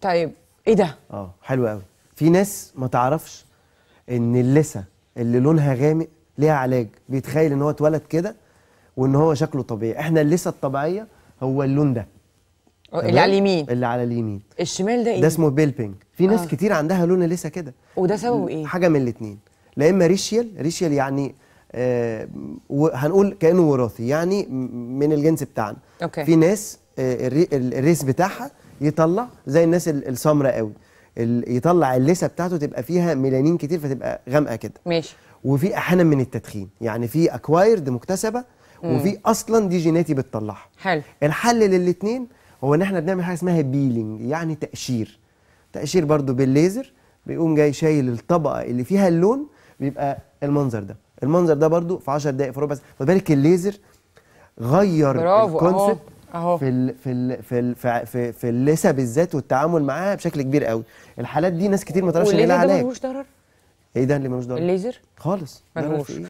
طيب ايه ده؟ اه حلو قوي في ناس ما تعرفش ان اللسة اللي لونها غامق ليها علاج بيتخيل ان هو اتولد كده وان هو شكله طبيعي احنا اللسة الطبيعيه هو اللون ده آه، اللي على اليمين اللي على اليمين الشمال ده ايه ده اسمه بيلبينج في ناس آه. كتير عندها لون لسه كده وده سببه ايه حاجه من الاتنين لا اما ريشيال ريشيال يعني آه هنقول كانه وراثي يعني من الجنس بتاعنا أوكي. في ناس آه الريس بتاعها يطلع زي الناس السمراء قوي يطلع اللثه بتاعته تبقى فيها ميلانين كتير فتبقى غامقه كده ماشي وفي احيانا من التدخين يعني في اكوايرد مكتسبه وفي اصلا دي جيناتي بتطلعها حلو الحل للاثنين هو ان احنا بنعمل حاجه اسمها بيلينج يعني تقشير تقشير برضو بالليزر بيقوم جاي شايل الطبقه اللي فيها اللون بيبقى المنظر ده المنظر ده برضو في 10 دقائق في ربع ساعه خد بالك الليزر غير الكونسبت اهو في الـ في الـ في الـ في, في, في اللثه بالذات والتعامل معاها بشكل كبير قوي الحالات دي ناس كتير ما تعرفش ان لها علاج ده ملوش ضرر ايه ده اللي ملوش ضرر الليزر خالص ملوش